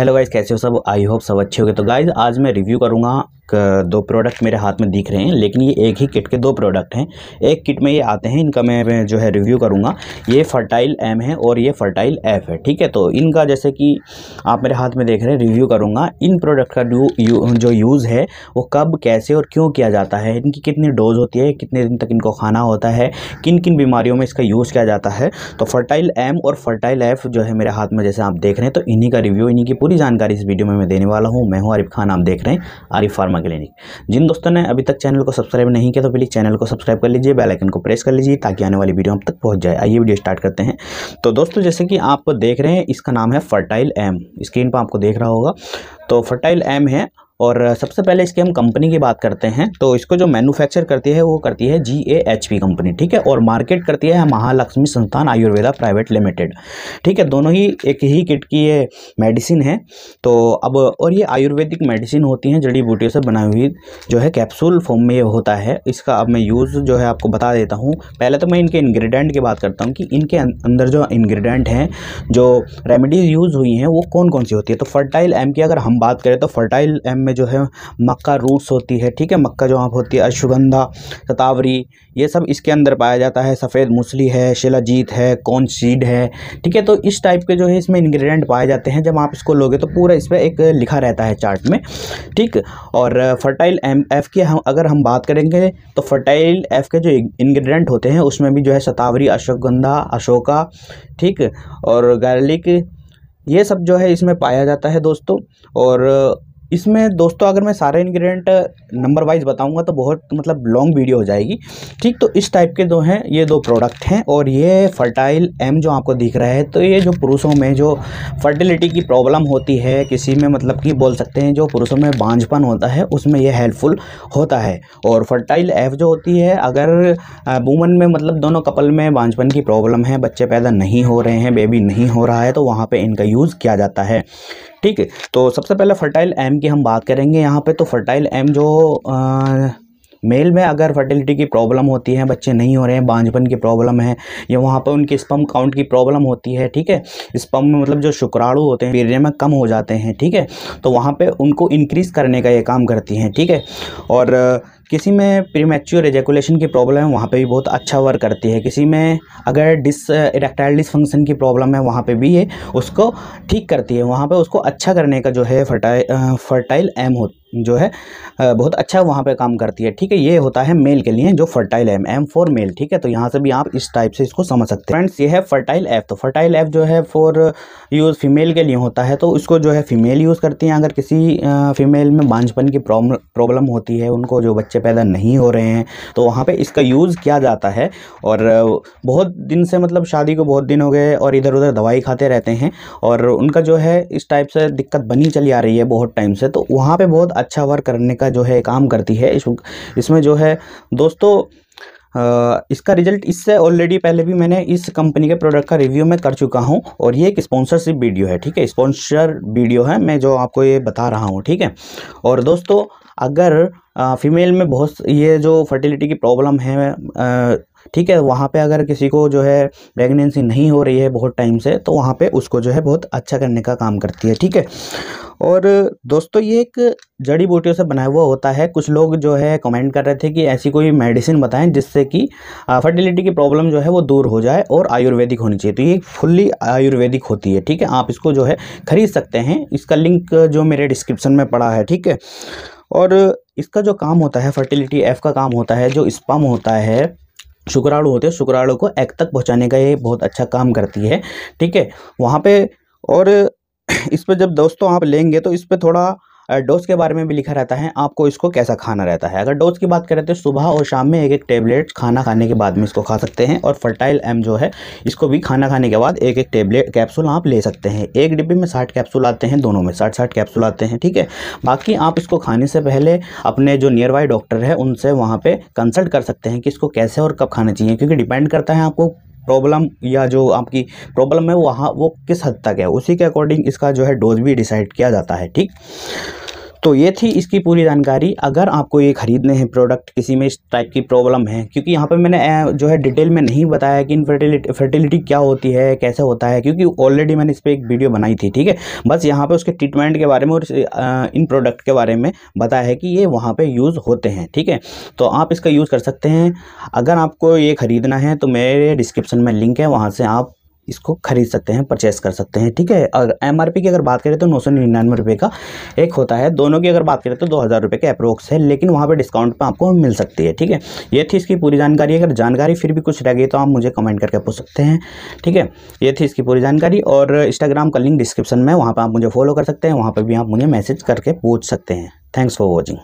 hello guys कैसे हो सब आई होप सब अच्छे हो गए तो गाइज आज मैं रिव्यू करूँगा दो प्रोडक्ट मेरे हाथ में दिख रहे हैं लेकिन ये एक ही किट के दो प्रोडक्ट हैं एक किट में ये आते हैं इनका मैं जो है रिव्यू करूँगा ये फर्टाइल एम है और ये फर्टाइल एफ है ठीक है तो इनका जैसे कि आप मेरे हाथ में देख रहे हैं रिव्यू करूँगा इन प्रोडक्ट का जो यूज़ है वो कब कैसे और क्यों किया जाता है इनकी कितनी डोज होती है कितने दिन तक इनको खाना होता है किन किन बीमारियों में इसका यूज़ किया जाता है तो फर्टाइल एम और फर्टाइल एफ जो है मेरे हाथ में जैसे आप देख रहे हैं तो इन्हीं का रिव्यू इन्हीं की पूरी जानकारी इस वीडियो में मैं देने वाला हूँ मैं हूँ आरिफ खान आप देख रहे हैं आरिफ फार्मा फार्मा क्लिनिक जिन दोस्तों ने अभी तक चैनल को सब्सक्राइब नहीं किया तो प्लीज़ चैनल को सब्सक्राइब कर लीजिए बेलाइकन को प्रेस कर लीजिए ताकि आने वाली वीडियो हम तक पहुँच जाए आइए वीडियो स्टार्ट करते हैं तो दोस्तों जैसे कि आप देख रहे हैं इसका नाम है फर्टाइल एम स्क्रीन पर आपको देख रहा होगा तो फर्टाइल एम है और सबसे पहले इसके हम कंपनी की बात करते हैं तो इसको जो मैन्युफैक्चर करती है वो करती है G A H P company ठीक है और मार्केट करती है महालक्ष्मी संस्थान आयुर्वेदा प्राइवेट लिमिटेड ठीक है दोनों ही एक ही किट की ये मेडिसिन है तो अब और ये आयुर्वेदिक मेडिसिन होती हैं जड़ी बूटियों से बनाई हुई जो है कैप्सूल फॉर्म में ये होता है इसका अब मैं यूज़ जो है आपको बता देता हूँ पहले तो मैं इनके इन्ग्रीडियंट की बात करता हूँ कि इनके अं-, अंदर जो इन्ग्रीडियंट हैं जो रेमडीज़ यूज़ हुई हैं वो कौन कौन सी होती है तो फर्टाइल एम की अगर हम बात करें तो फर्टाइल एम में जो है मक्का रूट्स होती है ठीक है मक्का जो आप होती है अश्वगंधा शतावरी ये सब इसके अंदर पाया जाता है सफ़ेद मूसली है शिलाजीत है कौन सीड है ठीक है तो इस टाइप के जो है इसमें इंग्रेडिएंट पाए जाते हैं जब आप इसको लोगे तो पूरा इस पर एक लिखा रहता है चार्ट में ठीक और फर्टाइल एम एफ़ की हम अगर हम बात करेंगे तो फर्टाइल एफ़ के जो इंग्रेडिएंट होते हैं उसमें भी जो है शतावरी अश्वगंधा अशोका ठीक और गार्लिक ये सब जो है इसमें पाया जाता है दोस्तों और इसमें दोस्तों अगर मैं सारे इंग्रेडिएंट नंबर वाइज बताऊंगा तो बहुत मतलब लॉन्ग वीडियो हो जाएगी ठीक तो इस टाइप के दो हैं ये दो प्रोडक्ट हैं और ये फर्टाइल एम जो आपको दिख रहा है तो ये जो पुरुषों में जो फर्टिलिटी की प्रॉब्लम होती है किसी में मतलब कि बोल सकते हैं जो पुरुषों में बांझपन होता है उसमें यह हेल्पफुल होता है और फर्टाइल एफ जो होती है अगर वूमन में मतलब दोनों कपल में बांझपन की प्रॉब्लम है बच्चे पैदा नहीं हो रहे हैं बेबी नहीं हो रहा है तो वहाँ पर इनका यूज़ किया जाता है ठीक है तो सबसे पहले फर्टाइल एम की हम बात करेंगे यहाँ पे तो फर्टाइल एम जो आ, मेल में अगर फर्टिलिटी की प्रॉब्लम होती है बच्चे नहीं हो रहे हैं बांझपन की प्रॉब्लम है या वहाँ पर उनके स्पम काउंट की प्रॉब्लम होती है ठीक है स्पम में मतलब जो शुक्राणु होते हैं वीर्य में कम हो जाते हैं ठीक है तो वहाँ पर उनको इनक्रीज़ करने का ये काम करती हैं ठीक है और किसी में प्रीमेच्योर एजेकुलेशन की प्रॉब्लम है वहाँ पे भी बहुत अच्छा वर्क करती है किसी में अगर डिस इरेक्टाइल डिसफंक्शन की प्रॉब्लम है वहाँ पे भी ये उसको ठीक करती है वहाँ पे उसको अच्छा करने का जो है फर्टाइल फर्टाइल एम हो जो है बहुत अच्छा वहाँ पे काम करती है ठीक है ये होता है मेल के लिए जो fertile M M for male ठीक है तो यहाँ से भी आप इस टाइप से इसको समझ सकते हैं फ्रेंड्स ये है फर्टाइल ऐप तो फर्टाइल ऐप जो है फॉर यूज़ फीमेल के लिए होता है तो इसको जो है फीमेल यूज़ करती हैं अगर किसी फीमेल में बांझपन की प्रॉब्लम होती है उनको जो बच्चे पैदा नहीं हो रहे हैं तो वहाँ पर इसका यूज़ किया जाता है और बहुत दिन से मतलब शादी को बहुत दिन हो गए और इधर उधर दवाई खाते रहते हैं और उनका जो है इस टाइप से दिक्कत बनी चली आ रही है बहुत टाइम से तो वहाँ पर बहुत अच्छा वर्क करने का जो है काम करती है इसमें जो है दोस्तों इसका रिजल्ट इससे ऑलरेडी पहले भी मैंने इस कंपनी के प्रोडक्ट का रिव्यू मैं कर चुका हूँ और ये एक स्पॉन्सरशिप वीडियो है ठीक है स्पॉन्सर वीडियो है मैं जो आपको ये बता रहा हूँ ठीक है और दोस्तों अगर फीमेल में बहुत ये जो फर्टिलिटी की प्रॉब्लम है ठीक है वहाँ पे अगर किसी को जो है प्रेगनेंसी नहीं हो रही है बहुत टाइम से तो वहाँ पे उसको जो है बहुत अच्छा करने का काम करती है ठीक है और दोस्तों ये एक जड़ी बूटियों से बनाया हुआ होता है कुछ लोग जो है कमेंट कर रहे थे कि ऐसी कोई मेडिसिन बताएं जिससे कि फर्टिलिटी की प्रॉब्लम जो है वो दूर हो जाए और आयुर्वेदिक होनी चाहिए तो ये फुल्ली आयुर्वेदिक होती है ठीक है आप इसको जो है ख़रीद सकते हैं इसका लिंक जो मेरे डिस्क्रिप्शन में पड़ा है ठीक है और इसका जो काम होता है फर्टिलिटी एफ़ का काम होता है जो स्पम होता है शुक्राणु होते हैं शुक्राणु को एग तक पहुंचाने का ये बहुत अच्छा काम करती है ठीक है वहाँ पे और इस पर जब दोस्तों आप लेंगे तो इस पर थोड़ा डोज के बारे में भी लिखा रहता है आपको इसको कैसा खाना रहता है अगर डोज की बात करें तो सुबह और शाम में एक एक टेबलेट खाना खाने के बाद में इसको खा सकते हैं और फर्टाइल एम जो है इसको भी खाना खाने के बाद एक एक टेबलेट कैप्सूल आप ले सकते हैं एक डिब्बे में साठ कैप्सूल आते हैं दोनों में साठ साठ कैप्सूल आते हैं ठीक है बाकी आप इसको खाने से पहले अपने जो नियर बाई डॉक्टर है उनसे वहाँ पर कंसल्ट कर सकते हैं कि इसको कैसे और कब खाना चाहिए क्योंकि डिपेंड करता है आपको प्रॉब्लम या जो आपकी प्रॉब्लम है वहाँ वो किस हद तक है उसी के अकॉर्डिंग इसका जो है डोज भी डिसाइड किया जाता है ठीक तो ये थी इसकी पूरी जानकारी अगर आपको ये ख़रीदने हैं प्रोडक्ट किसी में इस टाइप की प्रॉब्लम है क्योंकि यहाँ पे मैंने जो है डिटेल में नहीं बताया कि इनफर्टिलिटी फर्टिलिटी क्या होती है कैसे होता है क्योंकि ऑलरेडी मैंने इस पर एक वीडियो बनाई थी ठीक है बस यहाँ पर उसके ट्रीटमेंट के बारे में और इन प्रोडक्ट के बारे में बताया है कि ये वहाँ पर यूज़ होते हैं ठीक है तो आप इसका यूज़ कर सकते हैं अगर आपको ये ख़रीदना है तो मेरे डिस्क्रिप्शन में लिंक है वहाँ से आप इसको खरीद सकते हैं परचेस कर सकते हैं ठीक है और एम की अगर बात करें तो नौ सौ निन्यानवे रुपये का एक होता है दोनों की अगर बात करें तो दो हज़ार रुपये के अप्रोक्स है लेकिन वहाँ पर डिस्काउंट पर आपको मिल सकती है ठीक है ये थी इसकी पूरी जानकारी अगर जानकारी फिर भी कुछ रह गई तो आप मुझे कमेंट करके पूछ सकते हैं ठीक है ये थी इसकी पूरी जानकारी और इंस्टाग्राम का लिंक डिस्क्रिप्शन में वहाँ पर आप मुझे फॉलो कर सकते हैं वहाँ पर भी आप मुझे मैसेज करके पूछ सकते हैं थैंक्स फॉर वॉचिंग